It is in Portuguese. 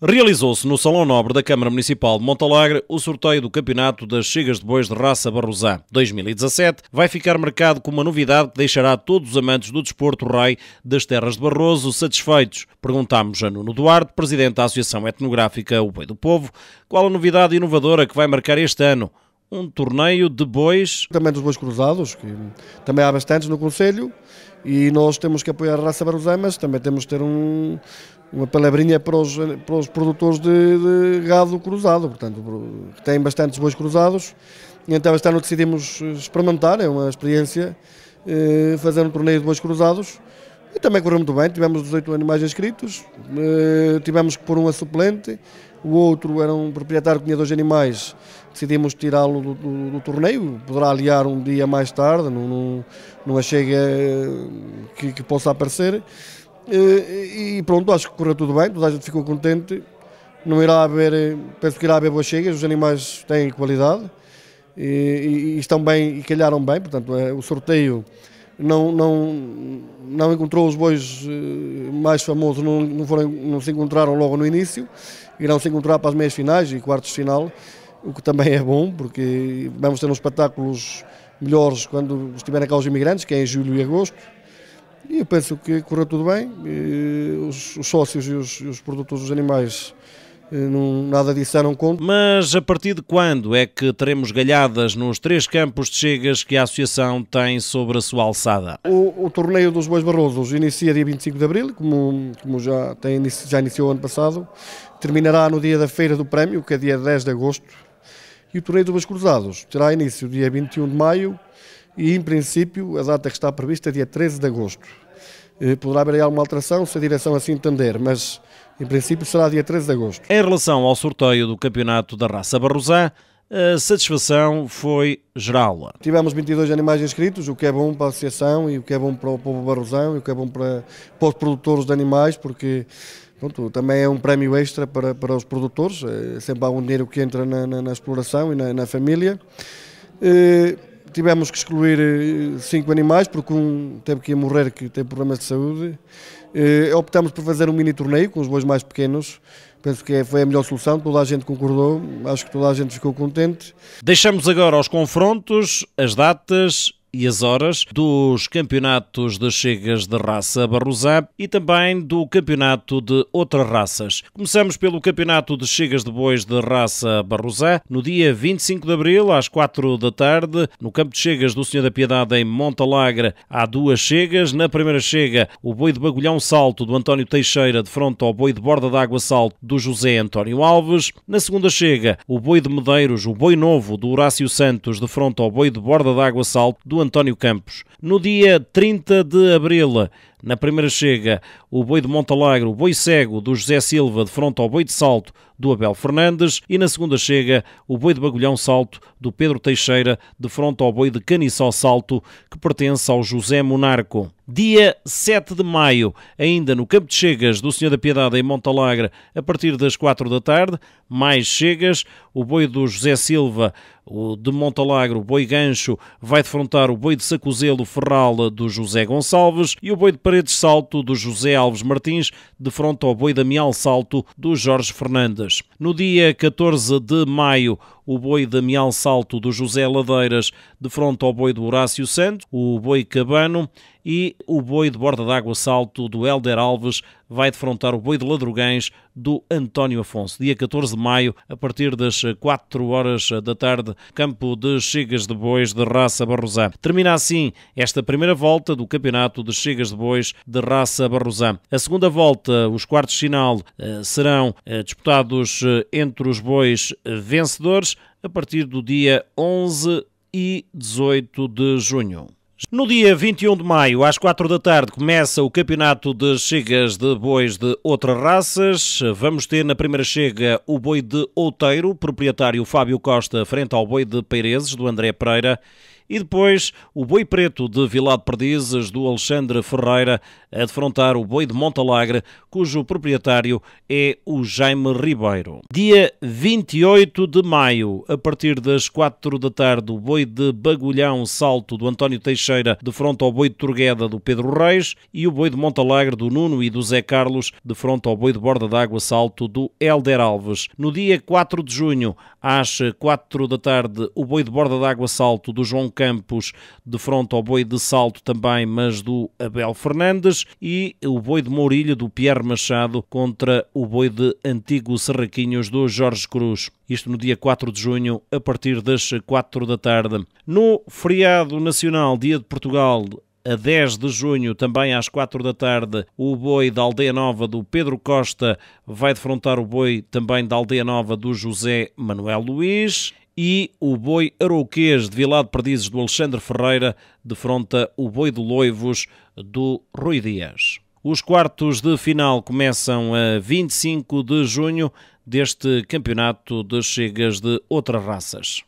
realizou-se no Salão Nobre da Câmara Municipal de Montalegre o sorteio do Campeonato das Chegas de Bois de Raça Barrosã. 2017 vai ficar marcado com uma novidade que deixará todos os amantes do desporto rei das terras de Barroso satisfeitos. Perguntámos a Nuno Duarte, presidente da Associação Etnográfica O Boi do Povo, qual a novidade inovadora que vai marcar este ano um torneio de bois. Também dos bois cruzados, que também há bastantes no Conselho, e nós temos que apoiar a raça barrosã, mas também temos que ter um, uma palavrinha para os, para os produtores de, de gado cruzado, portanto, têm bastantes bois cruzados, então este ano decidimos experimentar, é uma experiência, eh, fazer um torneio de bois cruzados, e também correu muito bem, tivemos 18 animais inscritos, eh, tivemos que pôr um a suplente, o outro era um proprietário que tinha dois animais, decidimos tirá-lo do, do, do, torneio, poderá aliar um dia mais tarde, não, não, não chega que, que possa aparecer, eh, e pronto, acho que correu tudo bem, toda a gente ficou contente. Não irá haver, eh, penso que irá haver boas chegas, os animais têm qualidade e, e estão bem e calharam bem, portanto, eh, o sorteio não, não, não encontrou os bois mais famosos, não, não, foram, não se encontraram logo no início, irão se encontrar para as meias finais e quartos de final, o que também é bom, porque vamos ter uns espetáculos melhores quando estiverem cá os imigrantes, que é em julho e agosto, e eu penso que correu tudo bem. Os, os, sócios e os, os produtores dos animais eh, não, nada disseram contra. Mas a partir de quando é que teremos galhadas nos três campos de chegas que a Associação tem sobre a sua alçada? O, o torneio dos Bois Barrosos inicia dia 25 de Abril, como, como já, tem, já iniciou ano passado, terminará no dia da Feira do Prémio, que é dia 10 de Agosto, e o torneio dos Bois Cruzados terá início dia 21 de Maio, e, em princípio, a data que está prevista é dia 13 de agosto. Eh, poderá haver aí alguma alteração, se a direção assim entender, mas, em princípio, será dia 13 de agosto. Em relação ao sorteio do campeonato da raça Barrosá, a satisfação foi geral. Tivemos 22 animais inscritos, o que é bom para a associação e o que é bom para o povo barrosão e o que é bom para, para os produtores de animais, porque pronto, também é um prémio extra para, para os produtores, eh, sempre há um dinheiro que entra na, na, na exploração e na, na família. E, eh, tivemos que excluir eh, cinco animais, porque um teve que ir morrer, que tem problemas de saúde. Eh, optamos por fazer um mini torneio com os bois mais pequenos. Penso que é, foi a melhor solução, toda a gente concordou, acho que toda a gente ficou contente. Deixamos agora os confrontos, as datas e as horas dos campeonatos de chegas de raça Barrosá e também do campeonato de outras raças. Começamos pelo campeonato de chegas de bois de raça Barrosá no dia 25 de abril às 4 da tarde no campo de chegas do Senhor da Piedade em Montalagre. Há duas chegas. Na primeira chega o boi de bagulhão salto do António Teixeira de fronte ao boi de borda d'água salto do José António Alves. Na segunda chega o boi de Medeiros, o boi novo do Horácio Santos de fronte ao boi de borda d'água salto do António Campos. No dia 30 de abril, na primeira chega, o boi de Montalegre, o boi cego do José Silva, de fronte ao boi de salto do Abel Fernandes. E na segunda chega, o boi de Bagulhão Salto do Pedro Teixeira, de fronte ao boi de Caniçó Salto, que pertence ao José Monarco. Dia 7 de maio, ainda no Campo de Chegas do Senhor da Piedade em Montalegre, a partir das 4 da tarde, mais chegas. O boi do José Silva, o de Montalegre, o boi gancho, vai defrontar o boi de Sacuzelo Ferral do José Gonçalves e o boi de Paredes Salto, do José Alves Martins, de fronte ao Boi Damião Salto, do Jorge Fernandes. No dia 14 de maio, o boi Damião Salto do José Ladeiras, de fronte ao boi do Horácio Santos, o boi Cabano e o boi de borda d'água Salto do Helder Alves vai defrontar o boi de Ladrogães do António Afonso. Dia 14 de maio, a partir das 4 horas da tarde, campo de Chegas de Bois de raça Barrosã. Termina assim esta primeira volta do campeonato de Chegas de Bois de raça Barrosã. A segunda volta, os quartos de final, eh, serão eh, disputados eh, entre os bois vencedores a partir do dia 11 e 18 de junho. No dia 21 de maio, às 4 da tarde, começa o campeonato de chegas de bois de outras raças. Vamos ter na primeira chega o boi de Outeiro, proprietário Fábio Costa, frente ao boi de Peireses, do André Pereira, e depois o boi preto de Vilado Perdizes, do Alexandre Ferreira, a defrontar o boi de Montalagre, cujo proprietário é o Jaime Ribeiro. Dia 28 de maio, a partir das 4 da tarde, o boi de Bagulhão Salto, do António Teixeira, defronta ao boi de Turgueda, do Pedro Reis, e o boi de Montalagre, do Nuno e do Zé Carlos, defronta ao boi de Borda d'Água Salto, do Helder Alves. No dia 4 de junho, às 4 da tarde, o boi de Borda d'Água Salto, do João Campos, de fronte ao boi de salto também, mas do Abel Fernandes, e o boi de Mourilho do Pierre Machado contra o boi de Antigo Serraquinhos do Jorge Cruz. Isto no dia 4 de junho, a partir das 4 da tarde. No feriado nacional, Dia de Portugal, a 10 de junho, também às 4 da tarde, o boi da Aldeia Nova do Pedro Costa vai defrontar o boi também da Aldeia Nova do José Manuel Luiz e o boi Arouquês de Vilado Perdizes do Alexandre Ferreira defronta o boi de Loivos do Rui Dias. Os quartos de final começam a 25 de junho deste campeonato de chegas de outras raças.